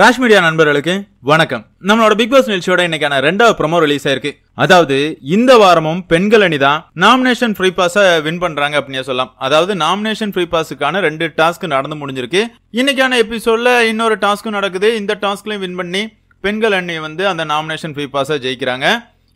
ராஷ் media நண்பர்களுக்கு வணக்கம் நம்மளோட பிக் பாஸ் நிகழ்ச்சியோட இன்னைக்கான ரெண்டாவது ப்ரொமோ ரிலீஸ் ஆயிருக்கு அதாவது இந்த வாரமும் பெண்கள் அணி தான் நாமினேஷன் ஃப்ரீ பாஸை வின் பண்றாங்க அப்படின்னு சொல்லலாம் அதாவது நாமினேஷன் ஃப்ரீ பாஸுக்கான ரெண்டு டாஸ்க் நடந்து முடிஞ்சிருக்கு இன்னைக்கான எபிசோட்ல இன்னொரு டாஸ்க்கும் நடக்குது இந்த டாஸ்க்லயும் வின் பண்ணி பெண்கள் அணி வந்து அந்த நாமினேஷன் ஃப்ரீ பாஸை ஜெயிக்கிறாங்க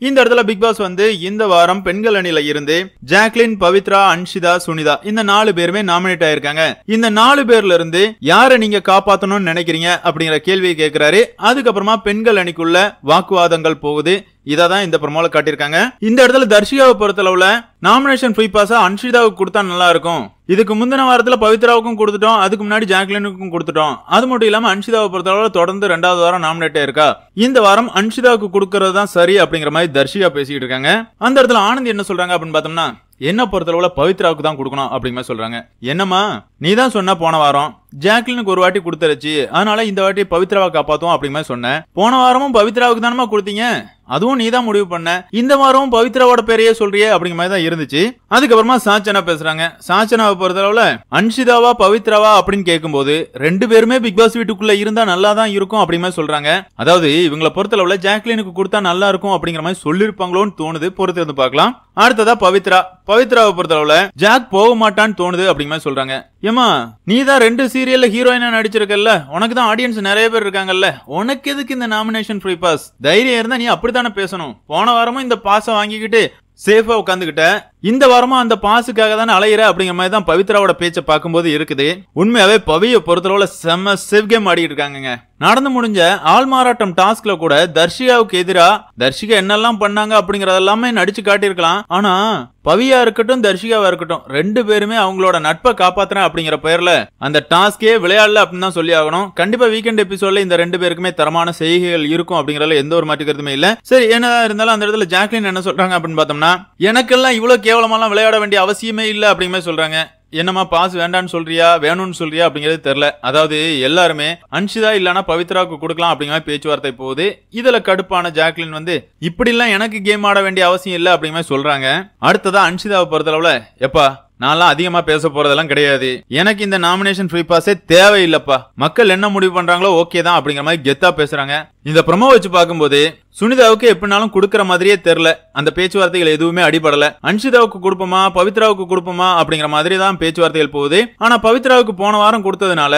இந்த இடத்துல பிக் பாஸ் வந்து இந்த வாரம் பெண்கள் அணியில இருந்து ஜாக்லின் பவித்ரா அன்ஷிதா சுனிதா இந்த நாலு பேருமே நாமினேட் ஆயிருக்காங்க இந்த நாலு பேர்ல இருந்து யாரை நீங்க காப்பாத்தணும்னு நினைக்கிறீங்க அப்படிங்கிற கேள்வியை கேட்கிறாரு அதுக்கப்புறமா பெண்கள் அணிக்குள்ள வாக்குவாதங்கள் போகுது இதை தான் இந்த ப்ரமோல காட்டியிருக்காங்க இந்த இடத்துல தர்ஷிகாவை பொறுத்தளவுல நாமினேஷன் ஃப்ரீ பாஸா அன்ஷிதாவுக்கு கொடுத்தா நல்லா இருக்கும் இதுக்கு முந்தின வாரத்தில் பவித்ராவுக்கும் கொடுத்துட்டோம் அதுக்கு முன்னாடி ஜாக்லினுக்கும் கொடுத்துட்டோம் அது மட்டும் இல்லாமல் அன்ஷிதாவை பொறுத்தளவு தொடர்ந்து ரெண்டாவது வாரம் நாமினேட்டே இருக்கா இந்த வாரம் அன்ஷிதாவுக்கு கொடுக்கறது தான் சரி அப்படிங்கிற மாதிரி தர்ஷிகா பேசிக்கிட்டு இருக்காங்க அந்த இடத்துல ஆனந்த் என்ன சொல்றாங்க அப்படின்னு பார்த்தோம்னா என்ன பொறுத்தளவுல பவித்ராவுக்கு தான் கொடுக்கணும் அப்படிங்கிற மாதிரி சொல்றாங்க என்னம்மா நீ தான் சொன்ன போன வாரம் ஜாக்லினுக்கு ஒரு வாட்டி கொடுத்துருச்சு அதனால இந்த வாட்டி பவித்ராவை காப்பாத்துவோம் அப்படிங்கிற மாதிரி சொன்னேன் போன வாரமும் பவித்ராவுக்கு தானமா கொடுத்தீங்க அதுவும் நீ தான் முடிவு பண்ண இந்த வாரமும் பவித்ராவோட பேரையே சொல்றியே அப்படிங்கிற மாதிரி தான் இருந்துச்சு அதுக்கப்புறமா சாச்சனா பேசுறாங்க சாச்சனாவை பொறுத்தளவுல அன்ஷிதாவா பவித்ராவா அப்படின்னு கேட்கும்போது ரெண்டு பேருமே பிக் பாஸ் வீட்டுக்குள்ள இருந்தா நல்லா தான் இருக்கும் அப்படிங்க மாதிரி சொல்றாங்க அதாவது இவங்கள பொறுத்தளவுல ஜாக்லினுக்கு கொடுத்தா நல்லா இருக்கும் அப்படிங்கிற மாதிரி சொல்லிருப்பாங்களோன்னு தோணுது பொறுத்து இருந்து பார்க்கலாம் அடுத்ததா பவித்ரா பவித்ராவை பொறுத்தளவுல ஜாக் போக மாட்டான்னு தோணுது அப்படிங்க மாதிரி சொல்றாங்க ஏமா நீ தான் ரெண்டு சீ சீரியல்ல ஹீரோயினா நடிச்சிருக்கல்ல உனக்கு தான் ஆடியன்ஸ் நிறைய பேர் இருக்காங்கல்ல உனக்கு எதுக்கு இந்த நாமினேஷன் ஃப்ரீ பாஸ் தைரியம் இருந்தா நீ அப்படித்தானே பேசணும் போன வாரமும் இந்த பாச வாங்கிக்கிட்டு சேஃபா உட்காந்துக்கிட்ட இந்த வாரமா அந்த பாசுக்காக தானே அலையிற அப்படிங்கிற மாதிரி தான் பவித்ராவோட பேச்சை பார்க்கும்போது இருக்குது உண்மையாவே பவியை பொறுத்தளவுல செம்ம சேவ் கேம் ஆடிட்டு இருக்காங்க நடந்து முடிஞ்ச ஆள் மாறாட்டம் டாஸ்க்ல கூட தர்ஷிகாவுக்கு எதிரா தர்ஷிகா என்னெல்லாம் பண்ணாங்க அப்படிங்கறது எல்லாமே நடிச்சு காட்டியிருக்கலாம் ஆனா பவியா இருக்கட்டும் தர்ஷிகாவா இருக்கட்டும் ரெண்டு பேருமே அவங்களோட நட்பை காப்பாத்துறேன் அப்படிங்கிற பெயர்ல அந்த டாஸ்கே விளையாடல அப்படின்னு தான் சொல்லி ஆகணும் கண்டிப்பா வீக்கெண்ட் எபிசோட்ல இந்த ரெண்டு பேருக்குமே தரமான செய்கைகள் இருக்கும் அப்படிங்கறதுல எந்த ஒரு மாற்றுக்கிறதுமே இல்ல சரி என்ன இருந்தாலும் அந்த இடத்துல ஜாக்லின் என்ன சொல்றாங்க அப்படின்னு பார்த்தோம்னா எனக்கெல்லாம் இவ்வளவு கேவலமாலாம் விளையாட வேண்டிய அவசியமே இல்லை அப்படிங்கிற மாதிரி சொல்றாங்க என்னம்மா பாஸ் வேண்டாம்னு சொல்றியா வேணும்னு சொல்றியா அப்படிங்கிறது தெரில அதாவது எல்லாருமே அன்ஷிதா இல்லனா பவித்ராவுக்கு கொடுக்கலாம் அப்படிங்கிற மாதிரி பேச்சுவார்த்தை போகுது இதுல கடுப்பான ஜாக்லின் வந்து இப்படிலாம் எனக்கு கேம் ஆட வேண்டிய அவசியம் இல்லை அப்படிங்கிற மாதிரி சொல்றாங்க அடுத்ததான் அன்ஷிதாவை பொறுத்தளவுல எப்பா நான்லாம் அதிகமா பேச போறதெல்லாம் கிடையாது எனக்கு இந்த நாமினேஷன் ஃப்ரீ பாஸே தேவையில்லப்பா மக்கள் என்ன முடிவு பண்றாங்களோ ஓகே தான் அப்படிங்கிற மாதிரி கெத்தா பேசுறாங்க இந்த ப்ரமோ வச்சு பார்க்கும்போது சுனிதாவுக்கு எப்படினாலும் கொடுக்கற மாதிரியே தெரில அந்த பேச்சுவார்த்தைகள் எதுவுமே அடிபடல அன்ஷிதாவுக்கு கொடுப்போமா பவித்ராவுக்கு கொடுப்போமா அப்படிங்கிற மாதிரி தான் பேச்சுவார்த்தைகள் போகுது ஆனா பவித்ராவுக்கு போன வாரம் கொடுத்ததுனால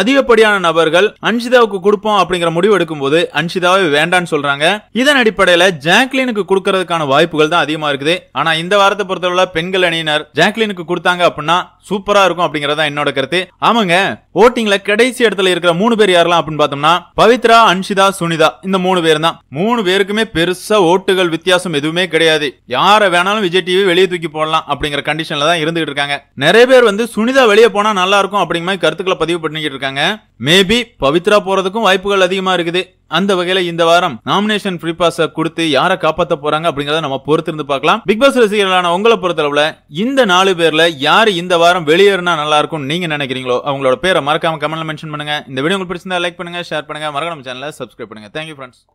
அதிகப்படியான நபர்கள் அன்ஷிதாவுக்கு கொடுப்போம் அப்படிங்கிற முடிவு எடுக்கும் போது அன்ஷிதாவை வேண்டான்னு சொல்றாங்க இதன் அடிப்படையில ஜாக்லினுக்கு கொடுக்கறதுக்கான வாய்ப்புகள் தான் அதிகமா இருக்குது ஆனா இந்த வாரத்தை பொறுத்தவரை பெண்கள் அணியினர் ஜாக்லினுக்கு கொடுத்தாங்க அப்படின்னா சூப்பரா இருக்கும் அப்படிங்கறத என்னோட கருத்து ஆமாங்க ஓட்டிங்ல கடைசி இடத்துல இருக்கிற மூணு பேர் யாரெல்லாம் அப்படின்னு பார்த்தோம்னா பவித்ரா அன்ஷிதா சுனிதா இந்த மூணு பேர் தான் மூணு பேருக்குமே பெருசா ஓட்டுகள் வித்தியாசம் எதுவுமே கிடையாது யாரை வேணாலும் விஜய் டிவி வெளியே தூக்கி போடலாம் அப்படிங்கிற கண்டிஷன்ல தான் இருந்துகிட்டு இருக்காங்க நிறைய பேர் வந்து சுனிதா வெளியே போனா நல்லா இருக்கும் அப்படிங்கிற மாதிரி கருத்துக்களை பதிவு பண்ணிக்கிட்டு இருக்காங்க மேபி பவித்ரா போறதுக்கும் வாய்ப்புகள் அதிகமா இருக்குது அந்த வகையில இந்த வாரம் நாமினேஷன் ஃப்ரீ பாஸ் கொடுத்து யாரை காப்பாத்த போறாங்க அப்படிங்கறத நம்ம பொறுத்து இருந்து பார்க்கலாம் பிக் பாஸ் ரசிகர்களான உங்களை பொறுத்தளவுல இந்த நாலு பேர்ல யாரு இந்த வாரம் வெளியேறினா நல்லா இருக்கும் நீங்க நினைக்கிறீங்களோ அவங்களோட பேரை மறக்காம கமெண்ட்ல மென்ஷன் பண்ணுங்க இந்த வீடியோ உங்களுக்கு பிடிச்சிருந்தா லைக் பண்ணுங்க ஷேர் பண்ணுங்க மறக்காம சேனல சப்ஸ்கிரைப் பண்ணுங்க தேங்க்யூ ஃப்ரெண்ட்ஸ்